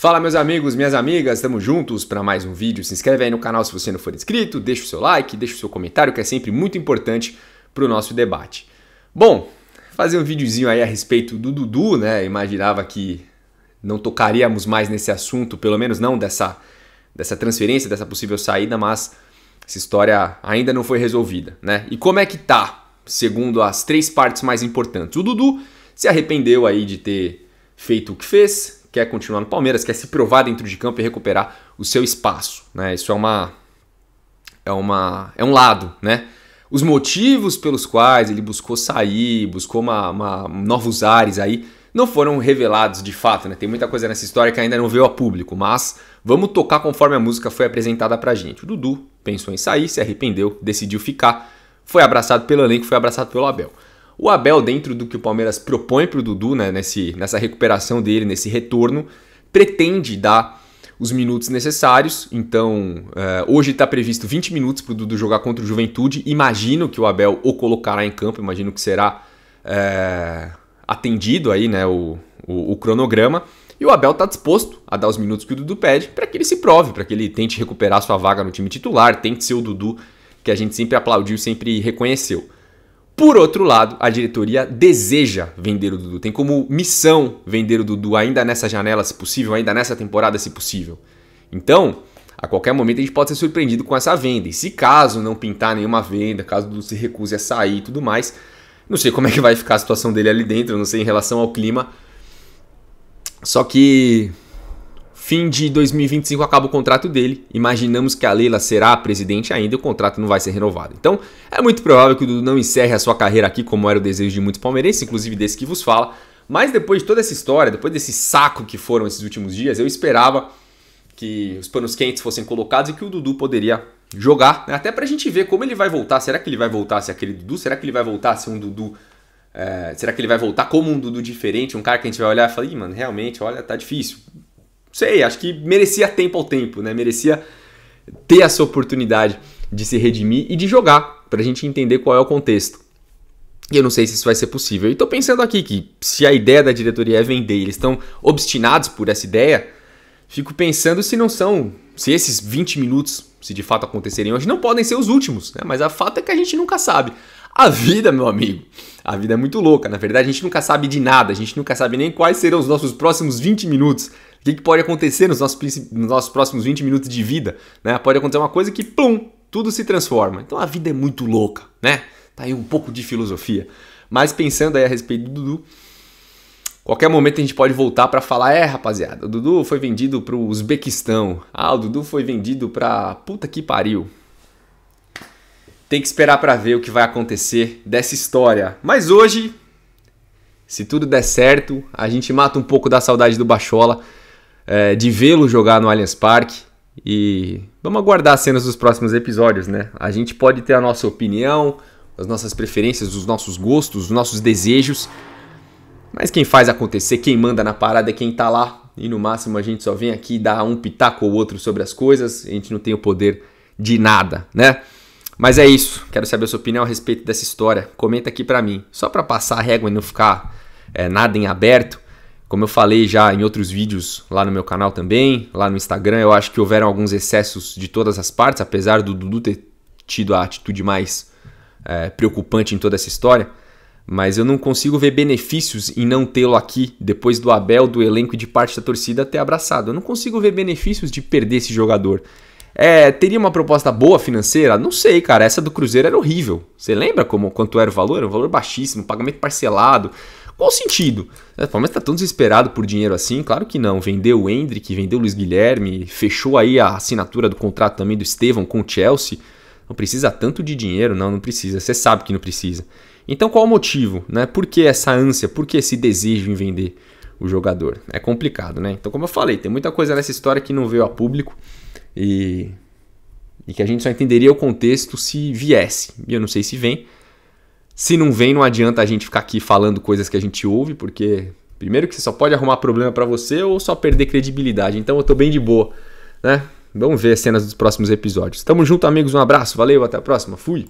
Fala meus amigos, minhas amigas, estamos juntos para mais um vídeo. Se inscreve aí no canal se você não for inscrito, deixa o seu like, deixa o seu comentário que é sempre muito importante para o nosso debate. Bom, fazer um videozinho aí a respeito do Dudu, né? Imaginava que não tocaríamos mais nesse assunto, pelo menos não dessa, dessa transferência, dessa possível saída, mas essa história ainda não foi resolvida, né? E como é que tá, segundo as três partes mais importantes? O Dudu se arrependeu aí de ter feito o que fez, quer continuar no Palmeiras, quer se provar dentro de campo e recuperar o seu espaço. Né? Isso é uma. É, uma, é um lado, né? Os motivos pelos quais ele buscou sair, buscou uma, uma novos ares aí, não foram revelados de fato, né? Tem muita coisa nessa história que ainda não veio a público, mas vamos tocar conforme a música foi apresentada pra gente. O Dudu pensou em sair, se arrependeu, decidiu ficar, foi abraçado pelo elenco, foi abraçado pelo Abel. O Abel, dentro do que o Palmeiras propõe para o Dudu, né, nesse, nessa recuperação dele, nesse retorno, pretende dar os minutos necessários. Então, eh, hoje está previsto 20 minutos para o Dudu jogar contra o Juventude. Imagino que o Abel o colocará em campo, imagino que será eh, atendido aí né, o, o, o cronograma. E o Abel está disposto a dar os minutos que o Dudu pede para que ele se prove, para que ele tente recuperar sua vaga no time titular, tente ser o Dudu que a gente sempre aplaudiu, sempre reconheceu. Por outro lado, a diretoria deseja vender o Dudu, tem como missão vender o Dudu ainda nessa janela, se possível, ainda nessa temporada, se possível. Então, a qualquer momento a gente pode ser surpreendido com essa venda. E se caso não pintar nenhuma venda, caso o Dudu se recuse a sair e tudo mais, não sei como é que vai ficar a situação dele ali dentro, não sei em relação ao clima. Só que Fim de 2025 acaba o contrato dele. Imaginamos que a Leila será a presidente ainda e o contrato não vai ser renovado. Então, é muito provável que o Dudu não encerre a sua carreira aqui, como era o desejo de muitos palmeirenses, inclusive desse que vos fala. Mas depois de toda essa história, depois desse saco que foram esses últimos dias, eu esperava que os panos quentes fossem colocados e que o Dudu poderia jogar, né? até pra gente ver como ele vai voltar. Será que ele vai voltar a ser aquele Dudu? Será que ele vai voltar a ser um Dudu? É... será que ele vai voltar como um Dudu diferente? Um cara que a gente vai olhar e falar, Ih, mano, realmente, olha, tá difícil sei, acho que merecia tempo ao tempo, né? Merecia ter essa oportunidade de se redimir e de jogar, para a gente entender qual é o contexto. E eu não sei se isso vai ser possível. E tô pensando aqui que se a ideia da diretoria é vender, eles estão obstinados por essa ideia, fico pensando se não são, se esses 20 minutos, se de fato acontecerem hoje, não podem ser os últimos, né? Mas a fato é que a gente nunca sabe. A vida, meu amigo, a vida é muito louca. Na verdade, a gente nunca sabe de nada, a gente nunca sabe nem quais serão os nossos próximos 20 minutos que, que pode acontecer nos nossos, nos nossos próximos 20 minutos de vida? Né? Pode acontecer uma coisa que, plum, tudo se transforma. Então a vida é muito louca, né? Tá aí um pouco de filosofia. Mas pensando aí a respeito do Dudu, qualquer momento a gente pode voltar para falar, é, rapaziada, o Dudu foi vendido para Uzbequistão. Ah, o Dudu foi vendido para puta que pariu. Tem que esperar para ver o que vai acontecer dessa história. Mas hoje, se tudo der certo, a gente mata um pouco da saudade do Bachola é, de vê-lo jogar no Allianz Parque. E vamos aguardar as cenas dos próximos episódios, né? A gente pode ter a nossa opinião, as nossas preferências, os nossos gostos, os nossos desejos. Mas quem faz acontecer, quem manda na parada é quem tá lá. E no máximo a gente só vem aqui dar um pitaco ou outro sobre as coisas. A gente não tem o poder de nada, né? Mas é isso. Quero saber a sua opinião a respeito dessa história. Comenta aqui para mim. Só para passar a régua e não ficar é, nada em aberto. Como eu falei já em outros vídeos lá no meu canal também, lá no Instagram, eu acho que houveram alguns excessos de todas as partes, apesar do Dudu ter tido a atitude mais é, preocupante em toda essa história. Mas eu não consigo ver benefícios em não tê-lo aqui, depois do Abel, do elenco e de parte da torcida ter abraçado. Eu não consigo ver benefícios de perder esse jogador. É, teria uma proposta boa financeira? Não sei, cara. Essa do Cruzeiro era horrível. Você lembra como quanto era o valor? Era um valor baixíssimo, pagamento parcelado. Qual o sentido? É, o Palmeiras está tão desesperado por dinheiro assim? Claro que não. Vendeu o Hendrick, vendeu o Luiz Guilherme, fechou aí a assinatura do contrato também do Estevão com o Chelsea. Não precisa tanto de dinheiro? Não, não precisa. Você sabe que não precisa. Então qual o motivo? Né? Por que essa ânsia? Por que esse desejo em vender o jogador? É complicado, né? Então, como eu falei, tem muita coisa nessa história que não veio a público e, e que a gente só entenderia o contexto se viesse. E eu não sei se vem. Se não vem, não adianta a gente ficar aqui falando coisas que a gente ouve, porque primeiro que você só pode arrumar problema para você ou só perder credibilidade. Então eu tô bem de boa, né? Vamos ver as cenas dos próximos episódios. Tamo junto, amigos. Um abraço, valeu, até a próxima. Fui.